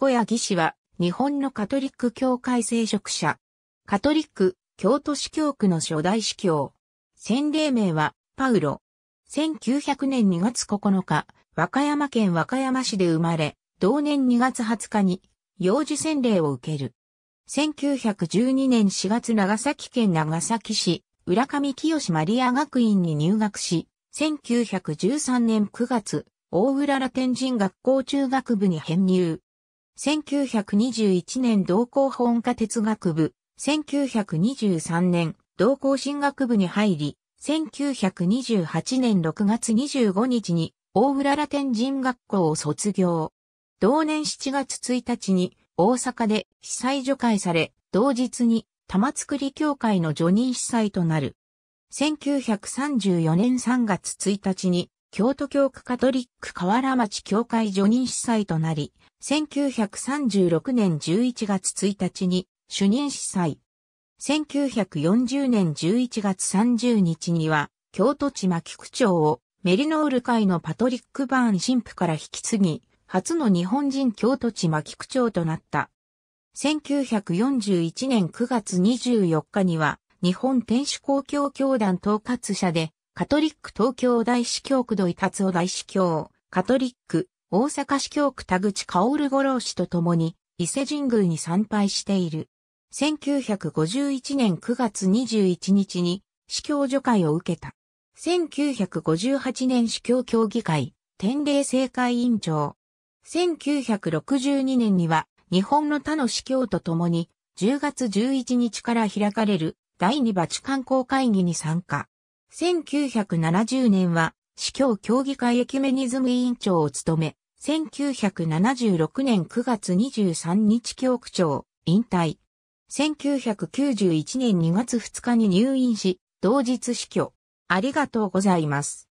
小谷義氏は、日本のカトリック教会聖職者。カトリック、京都市教区の初代司教。洗礼名は、パウロ。1900年2月9日、和歌山県和歌山市で生まれ、同年2月20日に、幼児洗礼を受ける。1912年4月長崎県長崎市、浦上清マリア学院に入学し、1913年9月、大浦ら天神学校中学部に編入。1921年同校本科哲学部、1923年同校進学部に入り、1928年6月25日に大浦ラ天神学校を卒業。同年7月1日に大阪で被災除会され、同日に玉造り協会の除任被災となる。1934年3月1日に京都教区カトリック河原町教会助任司祭となり、1936年11月1日に主任司祭。1940年11月30日には、京都地牧区長をメリノール会のパトリック・バーン神父から引き継ぎ、初の日本人京都地牧区長となった。1941年9月24日には、日本天守公共教団統括者で、カトリック東京大司教区土井達夫大司教、カトリック、大阪司教区田口薫五郎氏と共に、伊勢神宮に参拝している。1951年9月21日に、司教助会を受けた。1958年司教協議会、天霊政会委員長。1962年には、日本の他の司教と共に、10月11日から開かれる第二バチカン公会議に参加。1970年は、市教協議会エキュメニズム委員長を務め、1976年9月23日教区長、引退。1991年2月2日に入院し、同日死去。ありがとうございます。